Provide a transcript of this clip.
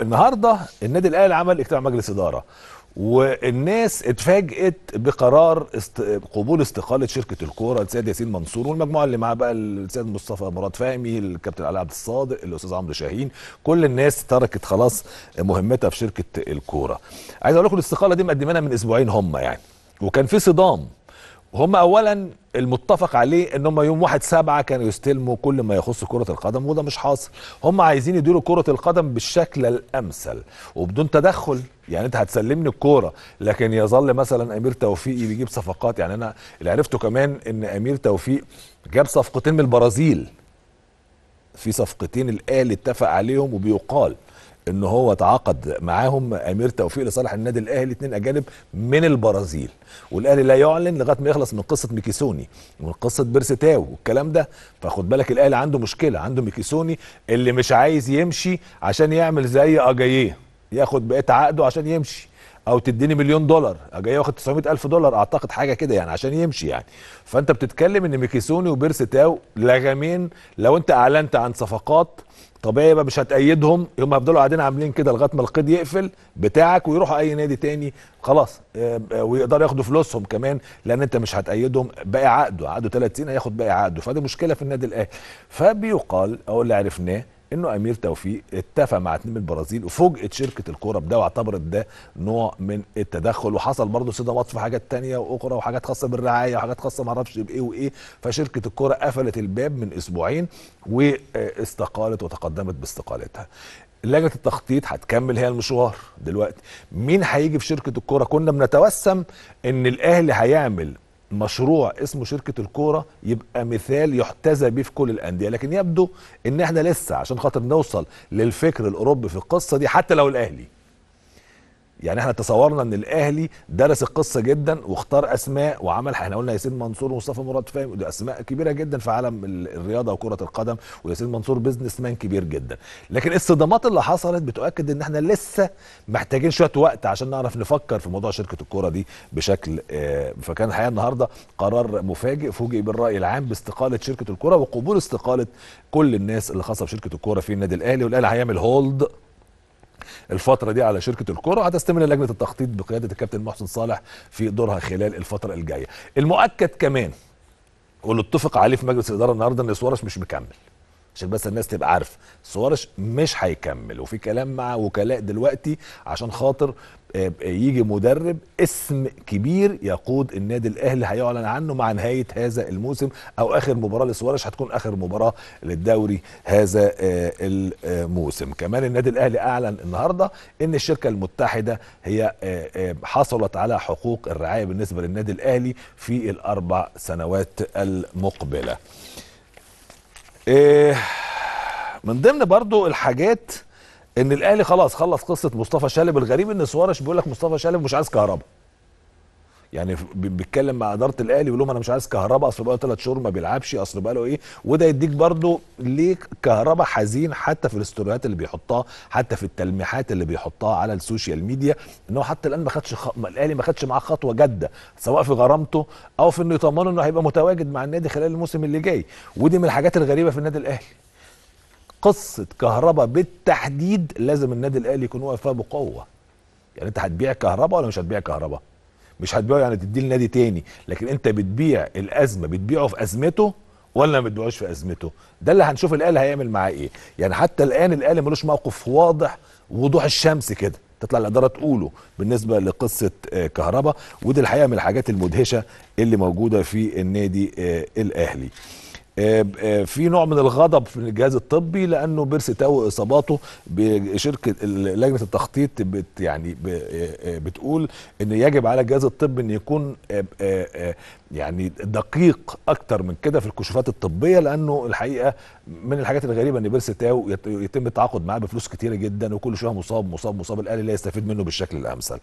النهارده النادي الاهلي عمل اجتماع مجلس اداره والناس اتفاجئت بقرار است... قبول استقاله شركه الكوره السيد ياسين منصور والمجموعه اللي معاه بقى السيد مصطفى مراد فهمي الكابتن علي عبد الصادق الاستاذ عمرو شاهين كل الناس تركت خلاص مهمتها في شركه الكوره عايز اقول لكم الاستقاله دي مقدمينها من اسبوعين هم يعني وكان في صدام هم اولا المتفق عليه ان هم يوم واحد سبعة كانوا يستلموا كل ما يخص كرة القدم وده مش حاصل هم عايزين يديروا كرة القدم بالشكل الامثل وبدون تدخل يعني انت هتسلمني الكوره لكن يظل مثلا امير توفيق بيجيب صفقات يعني انا اللي عرفته كمان ان امير توفيق جاب صفقتين من البرازيل في صفقتين الاهلي اتفق عليهم وبيقال ان هو تعاقد معاهم امير توفيق لصالح النادي الاهلي اثنين اجانب من البرازيل والاهلي لا يعلن لغايه ما يخلص من قصه ميكيسوني ومن قصه بيرستاو والكلام ده فخد بالك الاهلي عنده مشكله عنده ميكيسوني اللي مش عايز يمشي عشان يعمل زي اجاييه ياخد بقيه عقده عشان يمشي او تديني مليون دولار جاي واخد 900 الف دولار اعتقد حاجه كده يعني عشان يمشي يعني فانت بتتكلم ان ميكيسوني وبيرسي تاو لغمين لو انت اعلنت عن صفقات طبيعي يبقى مش هتأيدهم هم هيفضلوا قاعدين عاملين كده لغايه ما القيد يقفل بتاعك ويروحوا اي نادي تاني خلاص آه، آه، ويقدروا ياخدوا فلوسهم كمان لان انت مش هتأيدهم باقي عقده عقده 30 سنين هياخد باقي عقده فدي مشكله في النادي الاهلي فبيقال او اللي عرفناه انه امير توفيق اتفق مع اتنين من البرازيل وفوجئت شركه الكوره بده واعتبرت ده نوع من التدخل وحصل برضه صدمات في حاجات تانية واخرى وحاجات خاصه بالرعايه وحاجات خاصه ما اعرفش بايه وايه فشركه الكوره قفلت الباب من اسبوعين واستقالت وتقدمت باستقالتها لجنه التخطيط هتكمل هي المشوار دلوقتي مين هيجي في شركه الكوره كنا بنتوسم ان الاهلي هيعمل مشروع اسمه شركه الكوره يبقى مثال يحتذى بيه في كل الانديه لكن يبدو ان احنا لسه عشان خاطر نوصل للفكر الاوروبي في القصه دي حتى لو الاهلي يعني احنا تصورنا ان الاهلي درس القصه جدا واختار اسماء وعمل احنا قلنا ياسين منصور ومصطفى مراد فاهم اسماء كبيره جدا في عالم الرياضه وكره القدم وياسين منصور بزنس مان كبير جدا لكن الصدمات اللي حصلت بتؤكد ان احنا لسه محتاجين شويه وقت عشان نعرف نفكر في موضوع شركه الكوره دي بشكل آه، فكان الحقيقه النهارده قرار مفاجئ فوجئ بالراي العام باستقاله شركه الكوره وقبول استقاله كل الناس اللي خاصه بشركه الكوره في النادي الاهلي والاهلي هيعمل هولد الفتره دي على شركه الكره هتستمر لجنه التخطيط بقياده الكابتن محسن صالح في دورها خلال الفتره الجايه المؤكد كمان واللي اتفق عليه في مجلس الاداره النهارده ان سوارش مش مكمل عشان بس الناس تبقى عارفه سوارش مش هيكمل وفي كلام مع وكلاء دلوقتي عشان خاطر آه، يجي مدرب اسم كبير يقود النادي الاهلي هيعلن عنه مع نهايه هذا الموسم او اخر مباراه لسوارش هتكون اخر مباراه للدوري هذا آه، الموسم كمان النادي الاهلي اعلن النهارده ان الشركه المتحده هي آه، حصلت على حقوق الرعايه بالنسبه للنادي الاهلي في الاربع سنوات المقبله إيه من ضمن برضو الحاجات ان الاهلي خلاص خلص قصه مصطفى شالب الغريب ان سوارش بيقول لك مصطفى شالب مش عايز كهرباء يعني بيتكلم مع اداره الاهلي يقول لهم انا مش عايز كهربا اصل بقى ثلاث شهور ما بيلعبش اصل بقى له ايه وده يديك برضو ليه كهربا حزين حتى في الاستوريات اللي بيحطها حتى في التلميحات اللي بيحطها على السوشيال ميديا ان هو حتى الان ما خدش خ... الاهلي ما خدش معاه خطوه جاده سواء في غرامته او في انه يطمنه انه هيبقى متواجد مع النادي خلال الموسم اللي جاي ودي من الحاجات الغريبه في النادي الاهلي قصه كهربا بالتحديد لازم النادي الاهلي يكون واقف بقوه يعني انت هتبيع كهربا ولا مش هتبيع كهربا مش هتبيعه يعني تديه لنادي تاني لكن انت بتبيع الازمه بتبيعه في ازمته ولا ما بتبيعوش في ازمته ده اللي هنشوف الاهلي هيعمل معاه ايه يعني حتى الان الاهلي ملوش موقف واضح وضوح الشمس كده تطلع الاداره تقوله بالنسبه لقصه آه، كهربا ودي الحقيقه من الحاجات المدهشه اللي موجوده في النادي آه، الاهلي آه، آه، في نوع من الغضب في الجهاز الطبي لانه بيرسي تاو اصاباته بشركه لجنه التخطيط بت يعني آه، بتقول ان يجب على الجهاز الطبي ان يكون يعني دقيق اكتر من كده في الكشوفات الطبيه لانه الحقيقه من الحاجات الغريبه ان بيرسي تاو يتم التعاقد معاه بفلوس كتيره جدا وكل شويه مصاب مصاب مصاب الاهلي لا يستفيد منه بالشكل الامثل